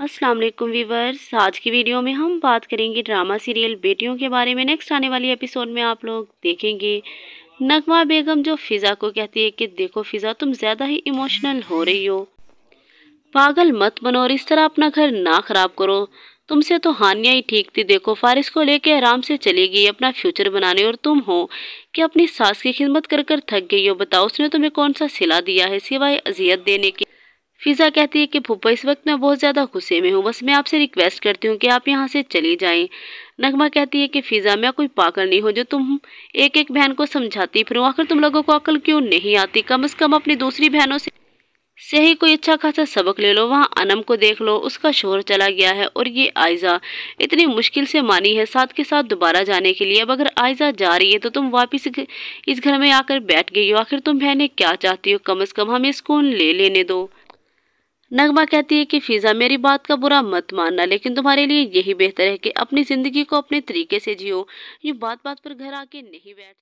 Aslam viewers आज की video में हम बात करेंगे ड्रामा सीरियल बेटियों के बारे में नेक्स्ट आने वाली एपिसोड में आप लोग देखेंगे नगमा बेगम जो फ़िज़ा को कहती है कि देखो फ़िज़ा तुम ज़्यादा ही इमोशनल हो रही हो पागल मत बनो और इस तरह अपना घर ना ख़राब करो तुमसे तो हानिया ही ठीक थी देखो फारिस को लेके आराम से चली गई अपना फ्यूचर बनाने और तुम हो कि अपनी सास की खिदमत कर कर थक गई हो बताओ उसने तुम्हें कौन सा सिला दिया है सिवाय अजियत देने की फिज़ा कहती है कि फूफा इस वक्त मैं बहुत ज़्यादा गुस्से में हूँ बस मैं आपसे रिक्वेस्ट करती हूँ कि आप यहाँ से चली जाएं नगमा कहती है कि फ़िज़ा मैं कोई पागल नहीं हो जो तुम एक एक बहन को समझाती फिर आखिर तुम लोगों को अकल क्यों नहीं आती कम अज़ कम अपनी दूसरी बहनों से से ही कोई अच्छा खासा सबक ले लो वहाँ अनम को देख लो उसका शोर चला गया है और ये आयजा इतनी मुश्किल से मानी है साथ के साथ दोबारा जाने के लिए अब अगर आयजा जा रही है तो तुम वापस इस घर में आकर बैठ गई हो आखिर तुम बहनें क्या चाहती हो कम अज़ कम हमें सुकून ले लेने दो नगमा कहती है कि फ़िज़ा मेरी बात का बुरा मत मानना लेकिन तुम्हारे लिए यही बेहतर है कि अपनी ज़िंदगी को अपने तरीके से जियो यूँ बात बात पर घर आके नहीं बैठ